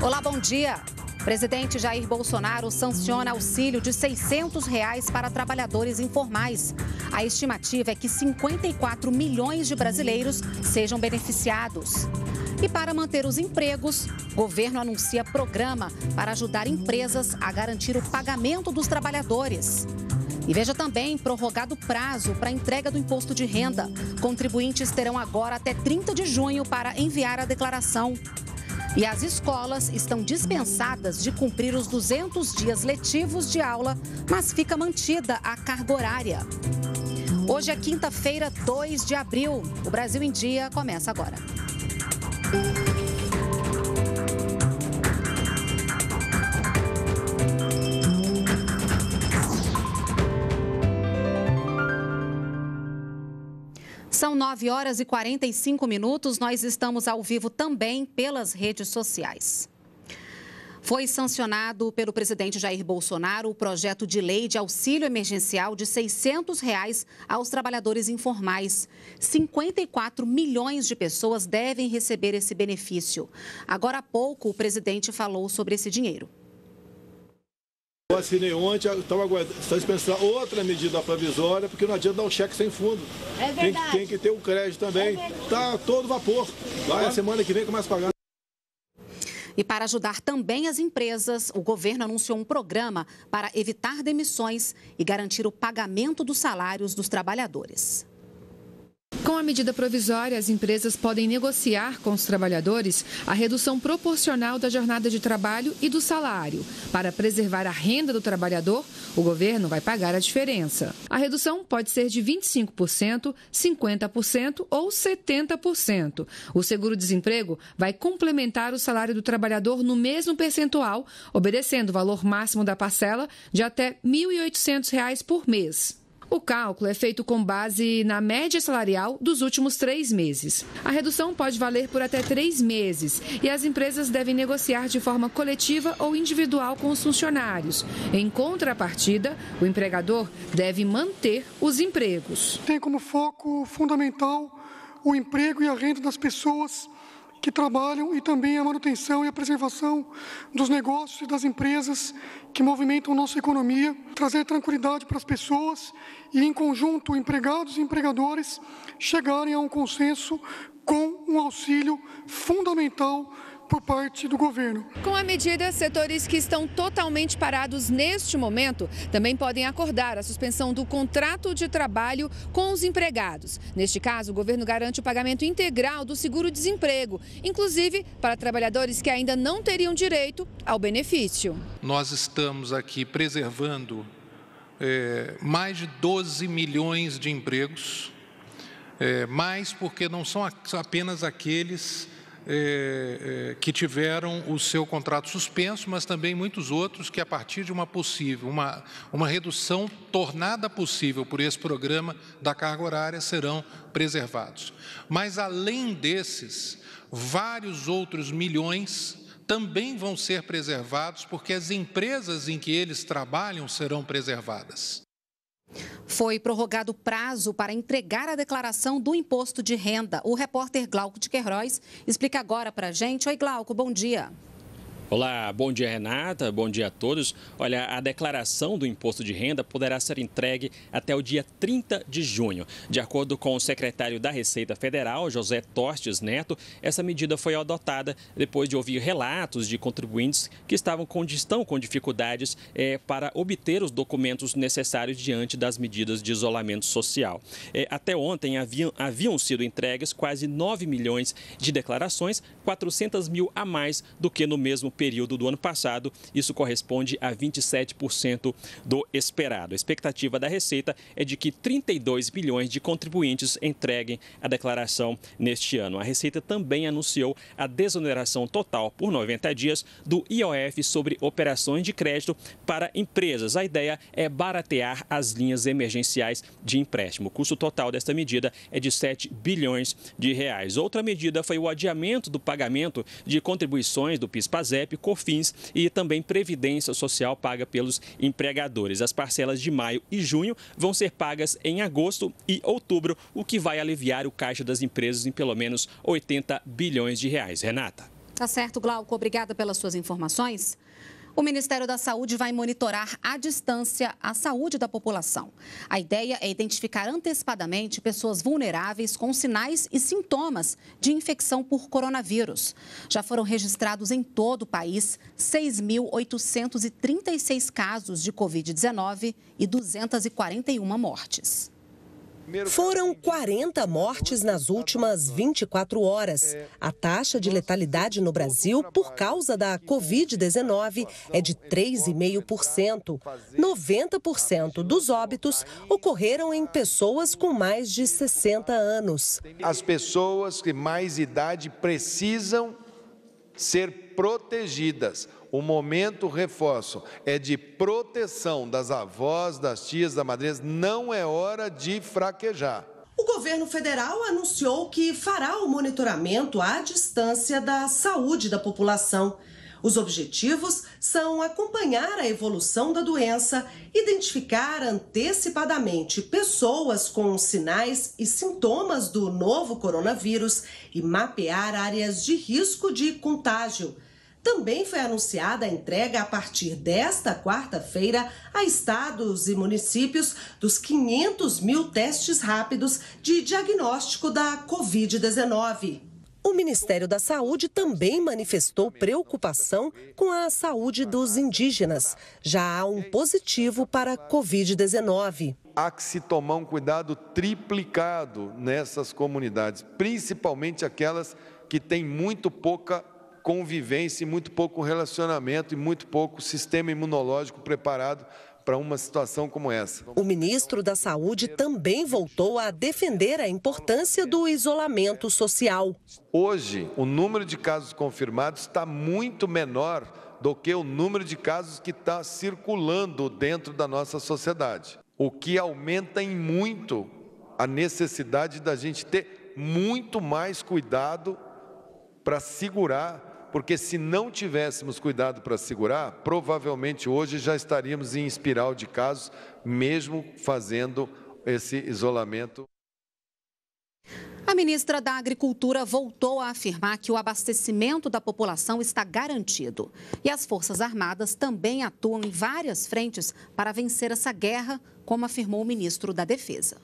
Olá, bom dia. Presidente Jair Bolsonaro sanciona auxílio de R$ 600 reais para trabalhadores informais. A estimativa é que 54 milhões de brasileiros sejam beneficiados. E para manter os empregos, governo anuncia programa para ajudar empresas a garantir o pagamento dos trabalhadores. E veja também prorrogado o prazo para entrega do imposto de renda. Contribuintes terão agora até 30 de junho para enviar a declaração. E as escolas estão dispensadas de cumprir os 200 dias letivos de aula, mas fica mantida a carga horária. Hoje é quinta-feira, 2 de abril. O Brasil em Dia começa agora. São 9 horas e 45 minutos. Nós estamos ao vivo também pelas redes sociais. Foi sancionado pelo presidente Jair Bolsonaro o projeto de lei de auxílio emergencial de R$ 600 reais aos trabalhadores informais. 54 milhões de pessoas devem receber esse benefício. Agora há pouco, o presidente falou sobre esse dinheiro. Eu assinei ontem, estava então dispensando outra medida provisória, porque não adianta dar um cheque sem fundo. É verdade. Tem, tem que ter o um crédito também. É tá todo vapor. Vai, a semana que vem começa a pagar. E para ajudar também as empresas, o governo anunciou um programa para evitar demissões e garantir o pagamento dos salários dos trabalhadores. Com a medida provisória, as empresas podem negociar com os trabalhadores a redução proporcional da jornada de trabalho e do salário. Para preservar a renda do trabalhador, o governo vai pagar a diferença. A redução pode ser de 25%, 50% ou 70%. O seguro-desemprego vai complementar o salário do trabalhador no mesmo percentual, obedecendo o valor máximo da parcela de até R$ 1.800 por mês. O cálculo é feito com base na média salarial dos últimos três meses. A redução pode valer por até três meses e as empresas devem negociar de forma coletiva ou individual com os funcionários. Em contrapartida, o empregador deve manter os empregos. Tem como foco fundamental o emprego e a renda das pessoas que trabalham e também a manutenção e a preservação dos negócios e das empresas que movimentam nossa economia, trazer tranquilidade para as pessoas e, em conjunto, empregados e empregadores chegarem a um consenso com um auxílio fundamental por parte do governo. Com a medida, setores que estão totalmente parados neste momento também podem acordar a suspensão do contrato de trabalho com os empregados. Neste caso, o governo garante o pagamento integral do seguro-desemprego, inclusive para trabalhadores que ainda não teriam direito ao benefício. Nós estamos aqui preservando é, mais de 12 milhões de empregos, é, mais porque não são apenas aqueles é, é, que tiveram o seu contrato suspenso, mas também muitos outros que, a partir de uma possível, uma, uma redução tornada possível por esse programa da carga horária, serão preservados. Mas, além desses, vários outros milhões também vão ser preservados, porque as empresas em que eles trabalham serão preservadas. Foi prorrogado o prazo para entregar a declaração do imposto de renda. O repórter Glauco de Queiroz explica agora para a gente. Oi, Glauco, bom dia. Olá, bom dia Renata, bom dia a todos. Olha, a declaração do imposto de renda poderá ser entregue até o dia 30 de junho. De acordo com o secretário da Receita Federal, José Tostes Neto, essa medida foi adotada depois de ouvir relatos de contribuintes que estavam com, estão com dificuldades é, para obter os documentos necessários diante das medidas de isolamento social. É, até ontem haviam, haviam sido entregues quase 9 milhões de declarações, 400 mil a mais do que no mesmo período do ano passado. Isso corresponde a 27% do esperado. A expectativa da Receita é de que 32 bilhões de contribuintes entreguem a declaração neste ano. A Receita também anunciou a desoneração total por 90 dias do IOF sobre operações de crédito para empresas. A ideia é baratear as linhas emergenciais de empréstimo. O custo total desta medida é de 7 bilhões de reais. Outra medida foi o adiamento do pagamento de contribuições do PIS-PASEP Corfins COFINS e também Previdência Social paga pelos empregadores. As parcelas de maio e junho vão ser pagas em agosto e outubro, o que vai aliviar o caixa das empresas em pelo menos 80 bilhões de reais. Renata. Tá certo, Glauco. Obrigada pelas suas informações. O Ministério da Saúde vai monitorar à distância a saúde da população. A ideia é identificar antecipadamente pessoas vulneráveis com sinais e sintomas de infecção por coronavírus. Já foram registrados em todo o país 6.836 casos de Covid-19 e 241 mortes. Foram 40 mortes nas últimas 24 horas. A taxa de letalidade no Brasil por causa da Covid-19 é de 3,5%. 90% dos óbitos ocorreram em pessoas com mais de 60 anos. As pessoas com mais idade precisam ser protegidas o momento, reforço, é de proteção das avós, das tias, das madrinhas, não é hora de fraquejar. O governo federal anunciou que fará o monitoramento à distância da saúde da população. Os objetivos são acompanhar a evolução da doença, identificar antecipadamente pessoas com sinais e sintomas do novo coronavírus e mapear áreas de risco de contágio. Também foi anunciada a entrega a partir desta quarta-feira a estados e municípios dos 500 mil testes rápidos de diagnóstico da Covid-19. O Ministério da Saúde também manifestou preocupação com a saúde dos indígenas. Já há um positivo para a Covid-19. Há que se tomar um cuidado triplicado nessas comunidades, principalmente aquelas que têm muito pouca convivência e muito pouco relacionamento e muito pouco sistema imunológico preparado para uma situação como essa. O ministro da Saúde também voltou a defender a importância do isolamento social. Hoje, o número de casos confirmados está muito menor do que o número de casos que está circulando dentro da nossa sociedade, o que aumenta em muito a necessidade da gente ter muito mais cuidado para segurar porque se não tivéssemos cuidado para segurar, provavelmente hoje já estaríamos em espiral de casos, mesmo fazendo esse isolamento. A ministra da Agricultura voltou a afirmar que o abastecimento da população está garantido. E as Forças Armadas também atuam em várias frentes para vencer essa guerra, como afirmou o ministro da Defesa.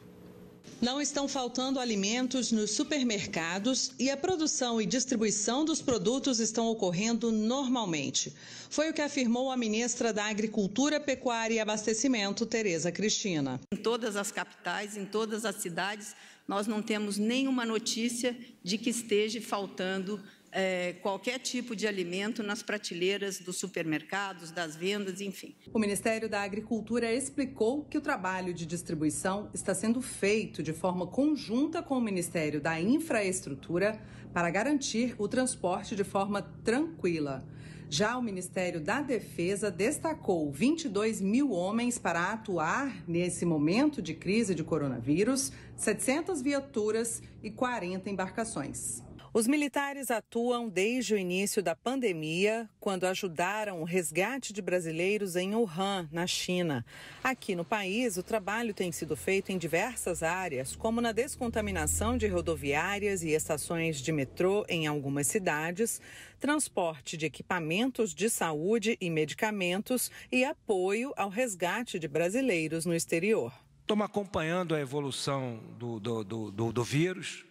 Não estão faltando alimentos nos supermercados e a produção e distribuição dos produtos estão ocorrendo normalmente. Foi o que afirmou a ministra da Agricultura, Pecuária e Abastecimento, Tereza Cristina. Em todas as capitais, em todas as cidades, nós não temos nenhuma notícia de que esteja faltando é, qualquer tipo de alimento nas prateleiras dos supermercados, das vendas, enfim. O Ministério da Agricultura explicou que o trabalho de distribuição está sendo feito de forma conjunta com o Ministério da Infraestrutura para garantir o transporte de forma tranquila. Já o Ministério da Defesa destacou 22 mil homens para atuar nesse momento de crise de coronavírus, 700 viaturas e 40 embarcações. Os militares atuam desde o início da pandemia, quando ajudaram o resgate de brasileiros em Wuhan, na China. Aqui no país, o trabalho tem sido feito em diversas áreas, como na descontaminação de rodoviárias e estações de metrô em algumas cidades, transporte de equipamentos de saúde e medicamentos e apoio ao resgate de brasileiros no exterior. Estamos acompanhando a evolução do, do, do, do vírus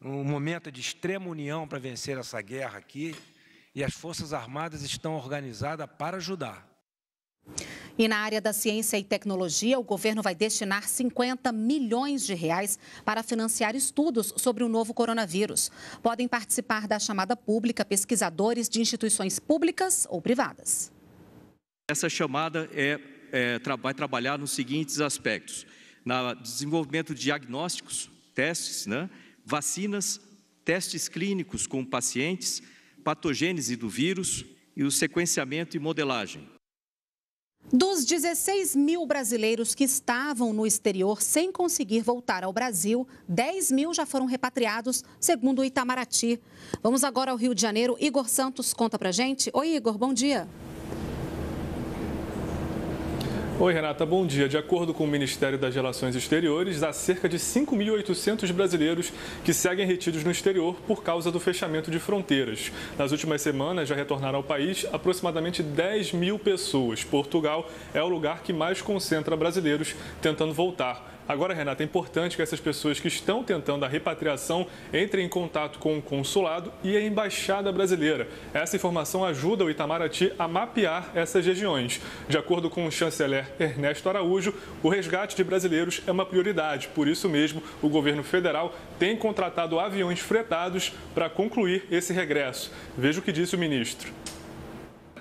um momento de extrema união para vencer essa guerra aqui, e as Forças Armadas estão organizadas para ajudar. E na área da ciência e tecnologia, o governo vai destinar 50 milhões de reais para financiar estudos sobre o novo coronavírus. Podem participar da chamada pública pesquisadores de instituições públicas ou privadas. Essa chamada é, é, vai trabalhar nos seguintes aspectos: no desenvolvimento de diagnósticos, testes, né? vacinas, testes clínicos com pacientes, patogênese do vírus e o sequenciamento e modelagem. Dos 16 mil brasileiros que estavam no exterior sem conseguir voltar ao Brasil, 10 mil já foram repatriados, segundo o Itamaraty. Vamos agora ao Rio de Janeiro. Igor Santos conta pra gente. Oi, Igor, bom dia. Oi, Renata, bom dia. De acordo com o Ministério das Relações Exteriores, há cerca de 5.800 brasileiros que seguem retidos no exterior por causa do fechamento de fronteiras. Nas últimas semanas, já retornaram ao país aproximadamente 10 mil pessoas. Portugal é o lugar que mais concentra brasileiros tentando voltar. Agora, Renata, é importante que essas pessoas que estão tentando a repatriação entrem em contato com o consulado e a embaixada brasileira. Essa informação ajuda o Itamaraty a mapear essas regiões. De acordo com o chanceler Ernesto Araújo, o resgate de brasileiros é uma prioridade. Por isso mesmo, o governo federal tem contratado aviões fretados para concluir esse regresso. Veja o que disse o ministro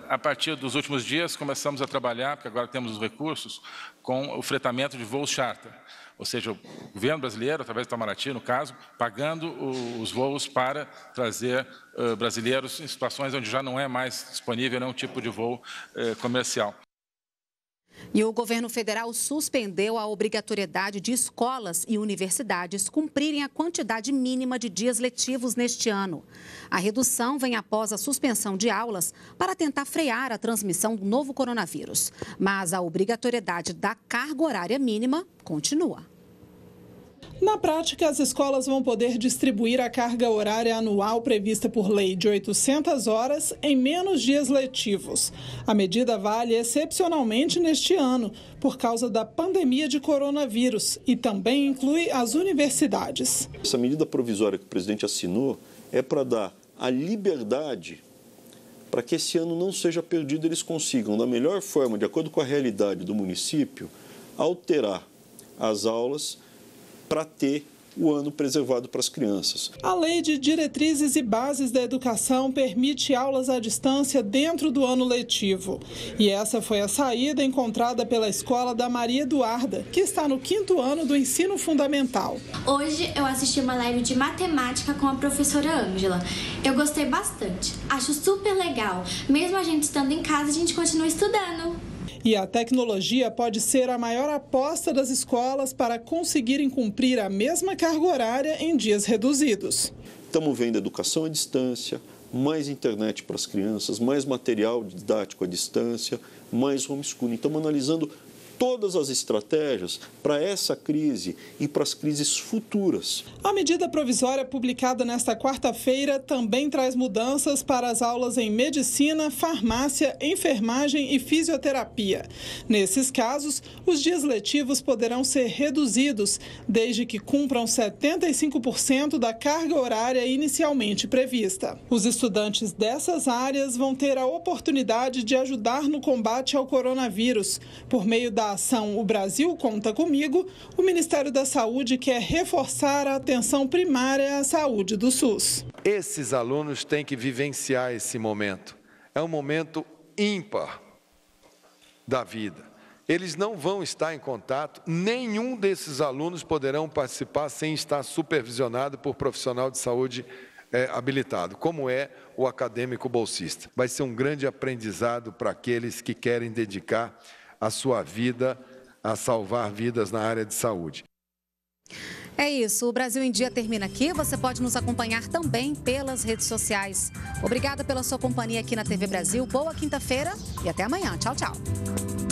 a partir dos últimos dias, começamos a trabalhar, porque agora temos os recursos, com o fretamento de voos charter. Ou seja, o governo brasileiro, através do Itamaraty, no caso, pagando os voos para trazer eh, brasileiros em situações onde já não é mais disponível nenhum tipo de voo eh, comercial. E o governo federal suspendeu a obrigatoriedade de escolas e universidades cumprirem a quantidade mínima de dias letivos neste ano. A redução vem após a suspensão de aulas para tentar frear a transmissão do novo coronavírus. Mas a obrigatoriedade da carga horária mínima continua. Na prática, as escolas vão poder distribuir a carga horária anual prevista por lei de 800 horas em menos dias letivos. A medida vale excepcionalmente neste ano, por causa da pandemia de coronavírus, e também inclui as universidades. Essa medida provisória que o presidente assinou é para dar a liberdade para que esse ano não seja perdido, eles consigam, da melhor forma, de acordo com a realidade do município, alterar as aulas para ter o ano preservado para as crianças. A Lei de Diretrizes e Bases da Educação permite aulas à distância dentro do ano letivo. E essa foi a saída encontrada pela escola da Maria Eduarda, que está no quinto ano do ensino fundamental. Hoje eu assisti uma live de matemática com a professora Ângela. Eu gostei bastante. Acho super legal. Mesmo a gente estando em casa, a gente continua estudando. E a tecnologia pode ser a maior aposta das escolas para conseguirem cumprir a mesma carga horária em dias reduzidos. Estamos vendo educação à distância, mais internet para as crianças, mais material didático à distância, mais homeschooling. Estamos analisando todas as estratégias para essa crise e para as crises futuras. A medida provisória publicada nesta quarta-feira também traz mudanças para as aulas em medicina, farmácia, enfermagem e fisioterapia. Nesses casos, os dias letivos poderão ser reduzidos, desde que cumpram 75% da carga horária inicialmente prevista. Os estudantes dessas áreas vão ter a oportunidade de ajudar no combate ao coronavírus por meio da ação O Brasil Conta Comigo, o Ministério da Saúde quer reforçar a atenção primária à saúde do SUS. Esses alunos têm que vivenciar esse momento. É um momento ímpar da vida. Eles não vão estar em contato, nenhum desses alunos poderão participar sem estar supervisionado por profissional de saúde é, habilitado, como é o acadêmico bolsista. Vai ser um grande aprendizado para aqueles que querem dedicar a sua vida, a salvar vidas na área de saúde. É isso, o Brasil em Dia termina aqui. Você pode nos acompanhar também pelas redes sociais. Obrigada pela sua companhia aqui na TV Brasil. Boa quinta-feira e até amanhã. Tchau, tchau.